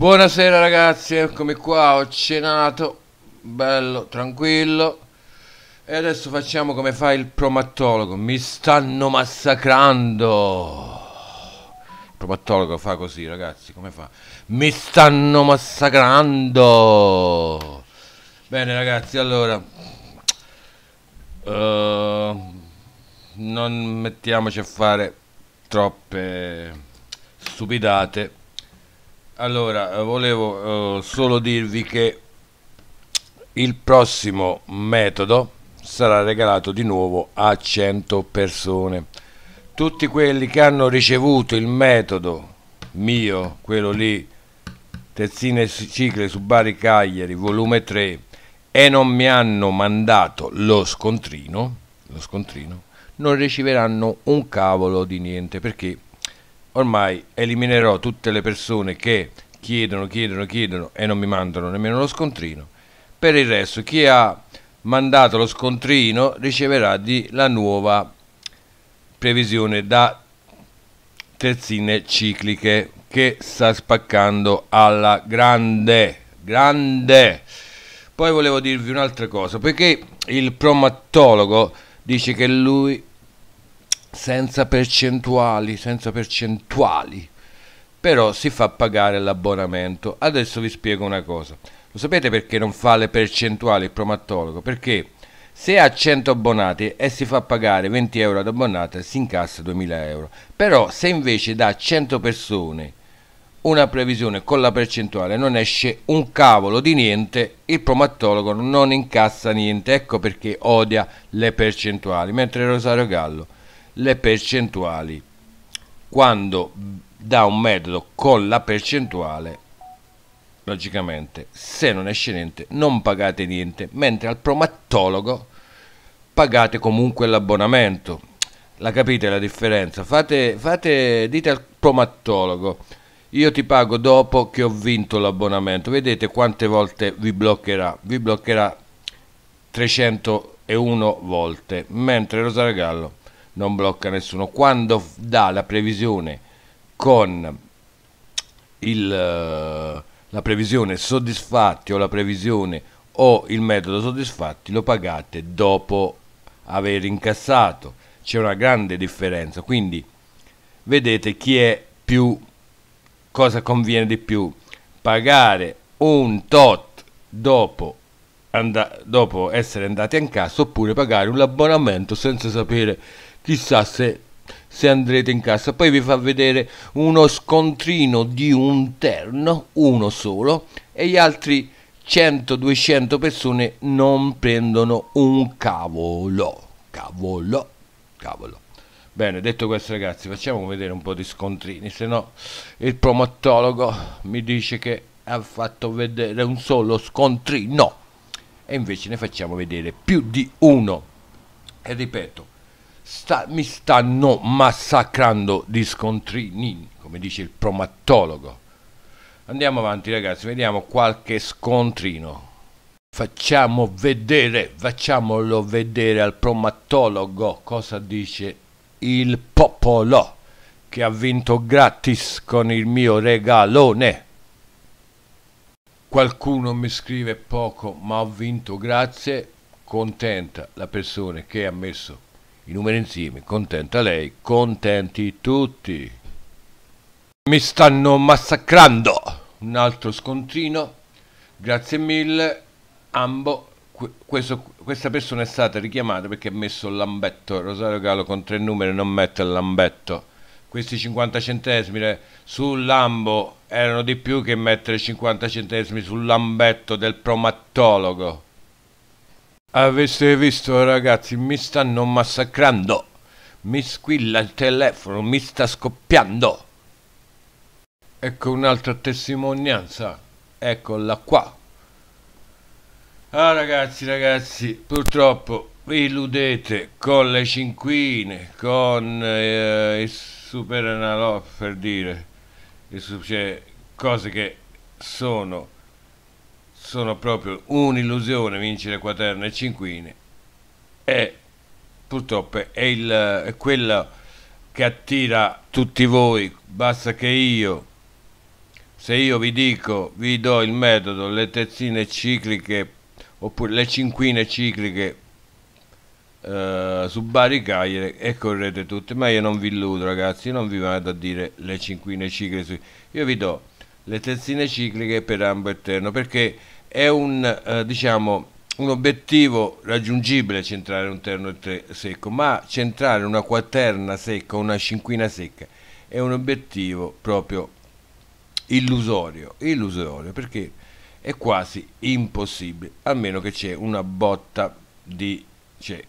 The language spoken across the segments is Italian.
Buonasera ragazzi, eccomi qua, ho cenato, bello, tranquillo. E adesso facciamo come fa il promattologo, mi stanno massacrando. Il promattologo fa così ragazzi, come fa? Mi stanno massacrando. Bene ragazzi, allora... Uh, non mettiamoci a fare troppe stupidate allora, eh, volevo eh, solo dirvi che il prossimo metodo sarà regalato di nuovo a 100 persone. Tutti quelli che hanno ricevuto il metodo mio, quello lì, Terzine Cicle su Bari Cagliari, volume 3, e non mi hanno mandato lo scontrino, lo scontrino, non riceveranno un cavolo di niente perché ormai eliminerò tutte le persone che chiedono, chiedono, chiedono e non mi mandano nemmeno lo scontrino. Per il resto, chi ha mandato lo scontrino riceverà di la nuova previsione da terzine cicliche che sta spaccando alla grande, grande. Poi volevo dirvi un'altra cosa, perché il promattologo dice che lui senza percentuali, senza percentuali, però si fa pagare l'abbonamento. Adesso vi spiego una cosa. Lo sapete perché non fa le percentuali il promattologo? Perché se ha 100 abbonati e si fa pagare 20 euro ad abbonata si incassa 2000 euro. Però se invece da 100 persone una previsione con la percentuale non esce un cavolo di niente, il promattologo non incassa niente. Ecco perché odia le percentuali, mentre Rosario Gallo le percentuali quando da un metodo con la percentuale logicamente se non esce niente non pagate niente mentre al promattologo pagate comunque l'abbonamento la capite la differenza fate, fate dite al promattologo io ti pago dopo che ho vinto l'abbonamento vedete quante volte vi bloccherà vi bloccherà 301 volte mentre Rosario Gallo non blocca nessuno. Quando dà la previsione con il, eh, la previsione soddisfatti o la previsione o il metodo soddisfatti lo pagate dopo aver incassato. C'è una grande differenza, quindi vedete chi è più cosa conviene di più pagare un tot dopo, dopo essere andati in cassa oppure pagare un abbonamento senza sapere chissà se, se andrete in cassa. Poi vi fa vedere uno scontrino di un terno, uno solo, e gli altri 100-200 persone non prendono un cavolo. Cavolo, cavolo. Bene, detto questo ragazzi, facciamo vedere un po' di scontrini, se no il promottologo mi dice che ha fatto vedere un solo scontrino e invece ne facciamo vedere più di uno. E ripeto, sta, mi stanno massacrando di scontrini, come dice il promattologo. Andiamo avanti ragazzi, vediamo qualche scontrino. Facciamo vedere, facciamolo vedere al promattologo cosa dice il popolo che ha vinto gratis con il mio regalone. Qualcuno mi scrive poco ma ho vinto grazie, contenta la persona che ha messo i numeri insieme, contenta lei, contenti tutti. Mi stanno massacrando! Un altro scontrino, grazie mille, ambo. Questo, questa persona è stata richiamata perché ha messo il lambetto. Rosario Gallo con tre numeri non mette il lambetto. Questi 50 centesimi sul lambo erano di più che mettere 50 centesimi sul lambetto del promattologo. Avete visto ragazzi, mi stanno massacrando. Mi squilla il telefono, mi sta scoppiando. Ecco un'altra testimonianza. Eccola qua. Ah ragazzi, ragazzi, purtroppo vi illudete con le cinquine, con eh, il super analog per dire, cioè, cose che sono sono proprio un'illusione vincere quaterne e cinquine e purtroppo è, il, è quello che attira tutti voi basta che io se io vi dico vi do il metodo le terzine cicliche oppure le cinquine cicliche eh, su barricaglie e correte tutte ma io non vi illudo ragazzi non vi vado a dire le cinquine cicliche su... io vi do le terzine cicliche per ambo eterno perché è un, eh, diciamo, un obiettivo raggiungibile centrare un terno secco, ma centrare una quaterna secca, una cinquina secca, è un obiettivo proprio illusorio, illusorio perché è quasi impossibile, a meno che c'è una botta di... Cioè,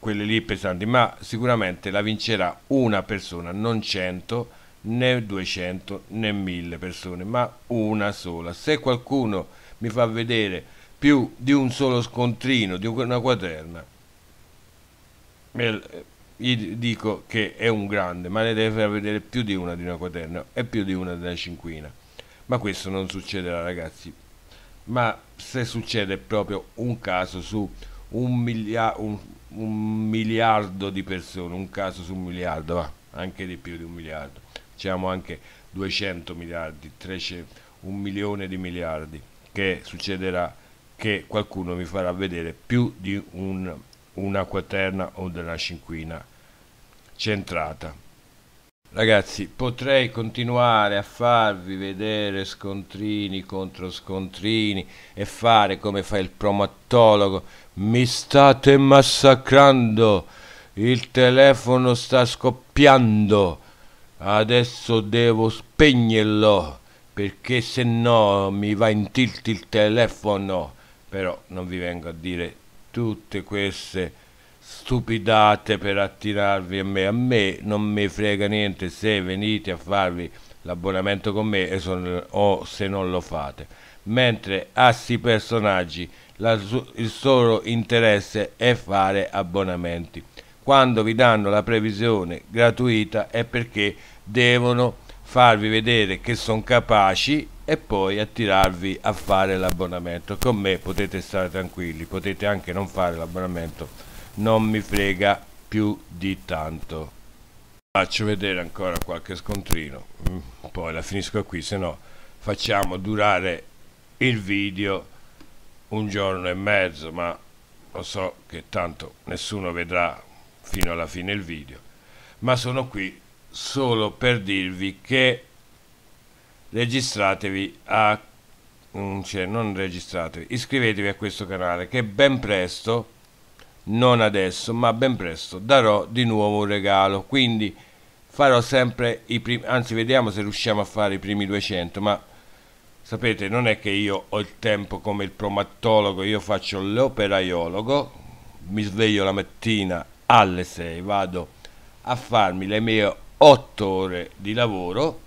quelle lì pesanti, ma sicuramente la vincerà una persona, non cento, né 200 né 1000 persone, ma una sola. Se qualcuno mi fa vedere più di un solo scontrino, di una quaterna, eh, gli dico che è un grande, ma ne deve far vedere più di una di una quaterna e più di una della cinquina. Ma questo non succederà ragazzi, ma se succede proprio un caso su un, milia- un, un miliardo di persone, un caso su un miliardo, va, anche di più di un miliardo diciamo anche 200 miliardi, 300, un milione di miliardi, che succederà che qualcuno mi farà vedere più di un, una quaterna o della cinquina centrata. Ragazzi, potrei continuare a farvi vedere scontrini contro scontrini e fare come fa il promattologo. Mi state massacrando, il telefono sta scoppiando. Adesso devo spegnerlo perché se no mi va in tilt il telefono. Però non vi vengo a dire tutte queste stupidate per attirarvi a me. A me non mi frega niente se venite a farvi l'abbonamento con me sono, o se non lo fate. Mentre a sti personaggi la, il solo interesse è fare abbonamenti quando vi danno la previsione gratuita è perché devono farvi vedere che sono capaci e poi attirarvi a fare l'abbonamento. Con me potete stare tranquilli, potete anche non fare l'abbonamento, non mi frega più di tanto. Faccio vedere ancora qualche scontrino, mm, poi la finisco qui, se no facciamo durare il video un giorno e mezzo, ma lo so che tanto nessuno vedrà fino alla fine il video, ma sono qui solo per dirvi che registratevi a cioè non registratevi, iscrivetevi a questo canale che ben presto, non adesso, ma ben presto darò di nuovo un regalo, quindi farò sempre i primi, anzi vediamo se riusciamo a fare i primi 200, ma sapete non è che io ho il tempo come il promattologo, io faccio l'operaiologo, mi sveglio la mattina alle 6 vado a farmi le mie 8 ore di lavoro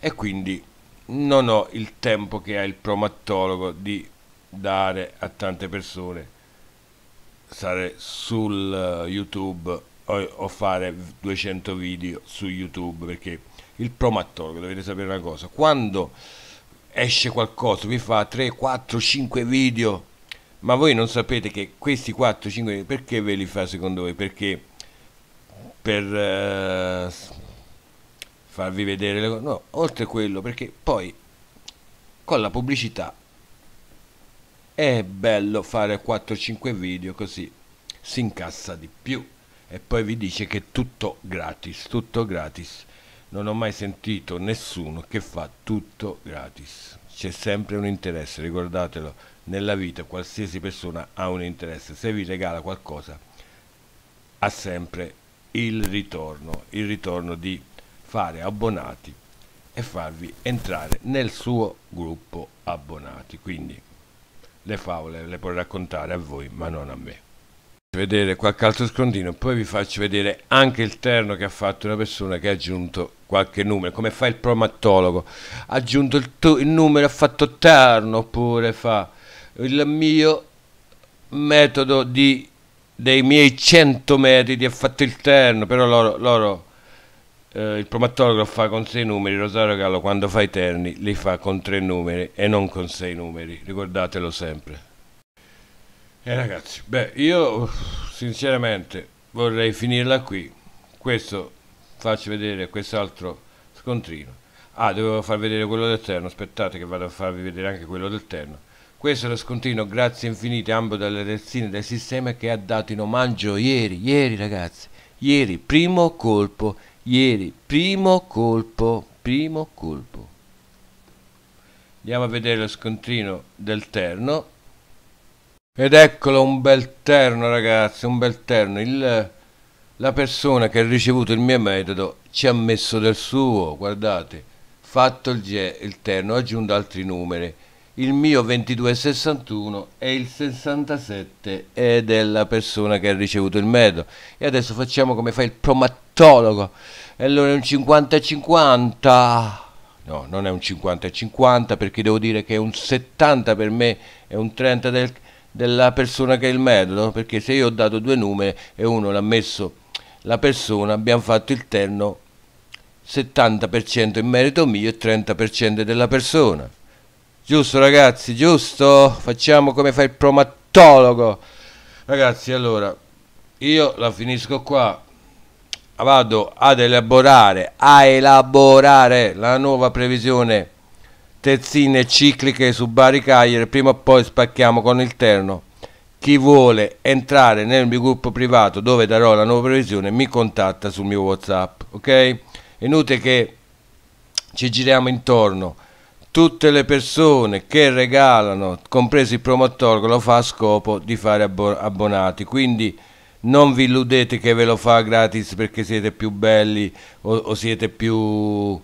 e quindi non ho il tempo che ha il promattologo di dare a tante persone stare sul eh, YouTube o, o fare 200 video su YouTube perché il promattologo dovete sapere una cosa quando esce qualcosa vi fa 3 4 5 video ma voi non sapete che questi 4-5 perché ve li fa secondo voi? Perché per eh, farvi vedere le cose, no, oltre a quello, perché poi con la pubblicità è bello fare 4-5 video così si incassa di più e poi vi dice che è tutto gratis, tutto gratis. Non ho mai sentito nessuno che fa tutto gratis. C'è sempre un interesse, ricordatelo nella vita qualsiasi persona ha un interesse, se vi regala qualcosa ha sempre il ritorno, il ritorno di fare abbonati e farvi entrare nel suo gruppo abbonati. Quindi le favole le puoi raccontare a voi ma non a me. Vedere qualche altro scrondino, poi vi faccio vedere anche il terno che ha fatto una persona che ha aggiunto qualche numero, come fa il promattologo, ha aggiunto il, il numero, ha fatto terno oppure fa il mio metodo di, dei miei 100 metri di affatto il terno, però loro, loro eh, il promattografo fa con 6 numeri, Rosario Gallo quando fa i terni li fa con 3 numeri e non con 6 numeri, ricordatelo sempre. E eh, ragazzi, beh, io sinceramente vorrei finirla qui. Questo faccio vedere quest'altro scontrino. Ah, dovevo far vedere quello del terno, aspettate che vado a farvi vedere anche quello del terno. Questo è lo scontrino, grazie infinite, ambo dalle rezzine del sistema che ha dato in omaggio ieri, ieri ragazzi, ieri primo colpo, ieri primo colpo, primo colpo. Andiamo a vedere lo scontrino del terno. Ed eccolo un bel terno ragazzi, un bel terno. Il, la persona che ha ricevuto il mio metodo ci ha messo del suo, guardate, fatto il, il terno, ha aggiunto altri numeri il mio 2261 e il 67 è della persona che ha ricevuto il metodo e adesso facciamo come fa il promattologo e allora è un 50 50 no non è un 50 50 perché devo dire che è un 70 per me è un 30 del, della persona che ha il metodo perché se io ho dato due numeri e uno l'ha messo la persona abbiamo fatto il terno 70% in merito mio e 30% della persona Giusto ragazzi, giusto? Facciamo come fa il promattologo. Ragazzi, allora, io la finisco qua. Vado ad elaborare, a elaborare la nuova previsione terzine cicliche su Bari Cagliari. Prima o poi spacchiamo con il terno. Chi vuole entrare nel mio gruppo privato dove darò la nuova previsione mi contatta sul mio WhatsApp, ok? Inutile che ci giriamo intorno tutte le persone che regalano, compresi il promotorgo, lo fa a scopo di fare abbonati. Quindi non vi illudete che ve lo fa gratis perché siete più belli o, o siete più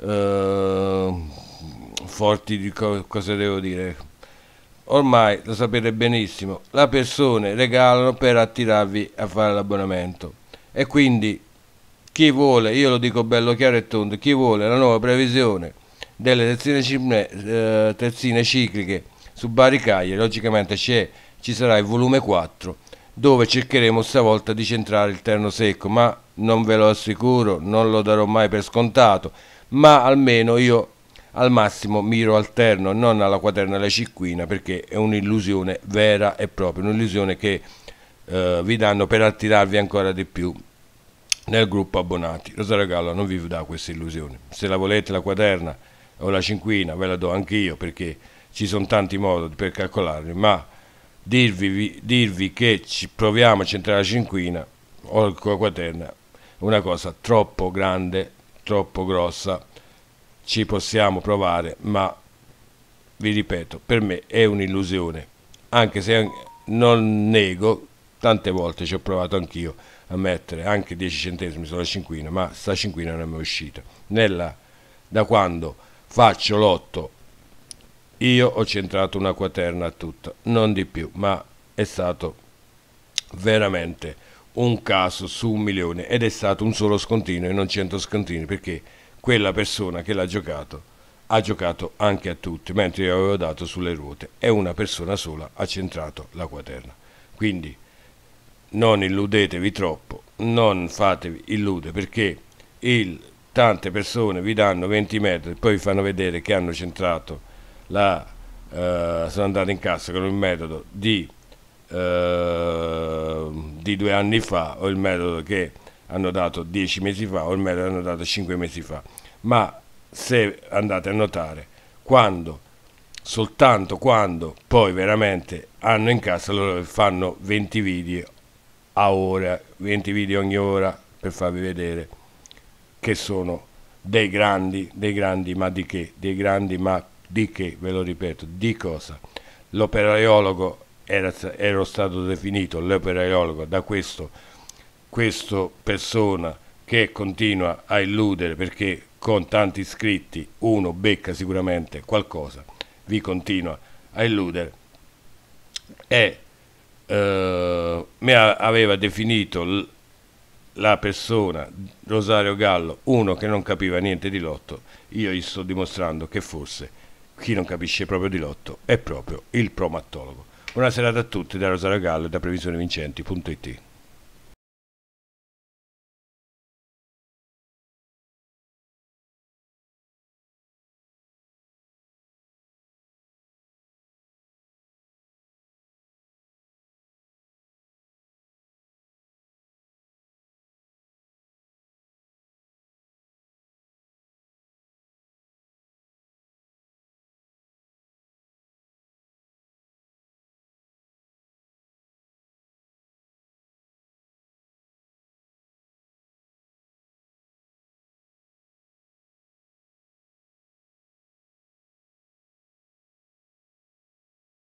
eh, forti di co cosa devo dire. Ormai lo sapete benissimo, le persone regalano per attirarvi a fare l'abbonamento. E quindi chi vuole, io lo dico bello chiaro e tondo, chi vuole la nuova previsione delle terzine, eh, terzine cicliche su barricaie, logicamente ci sarà il volume 4 dove cercheremo stavolta di centrare il terno secco, ma non ve lo assicuro, non lo darò mai per scontato, ma almeno io al massimo miro al terno, non alla quaterna e alla cinquina, perché è un'illusione vera e propria, un'illusione che eh, vi danno per attirarvi ancora di più nel gruppo abbonati. Rosario Gallo non vi dà questa illusione, se la volete la quaterna o la cinquina ve la do anch'io perché ci sono tanti modi per calcolarli, ma dirvi, dirvi che proviamo a centrare la cinquina o la quaterna una cosa troppo grande, troppo grossa, ci possiamo provare, ma vi ripeto, per me è un'illusione, anche se non nego, tante volte ci ho provato anch'io a mettere anche 10 centesimi sulla cinquina, ma sta cinquina non è mai uscita. Nella, da quando Faccio l'otto. Io ho centrato una quaterna tutta, non di più, ma è stato veramente un caso su un milione ed è stato un solo scontino e non cento scontini perché quella persona che l'ha giocato ha giocato anche a tutti, mentre io avevo dato sulle ruote e una persona sola ha centrato la quaterna. Quindi non illudetevi troppo, non fatevi illude perché il tante persone vi danno 20 metri, poi vi fanno vedere che hanno centrato la, eh, sono andato in cassa con il metodo di, eh, di due anni fa o il metodo che hanno dato dieci mesi fa o il metodo che hanno dato cinque mesi fa. Ma se andate a notare, quando soltanto quando poi veramente hanno in cassa loro fanno 20 video a ora 20 video ogni ora per farvi vedere che sono dei grandi, dei grandi ma di che, dei grandi ma di che, ve lo ripeto, di cosa? L'operaiologo era, era, stato definito, l'operaiologo, da questo, questo persona che continua a illudere perché con tanti iscritti uno becca sicuramente qualcosa, vi continua a illudere, e eh, mi aveva definito la persona Rosario Gallo, uno che non capiva niente di lotto, io gli sto dimostrando che forse chi non capisce proprio di lotto è proprio il promattologo. Buona serata a tutti da Rosario Gallo e da previsionevincenti.it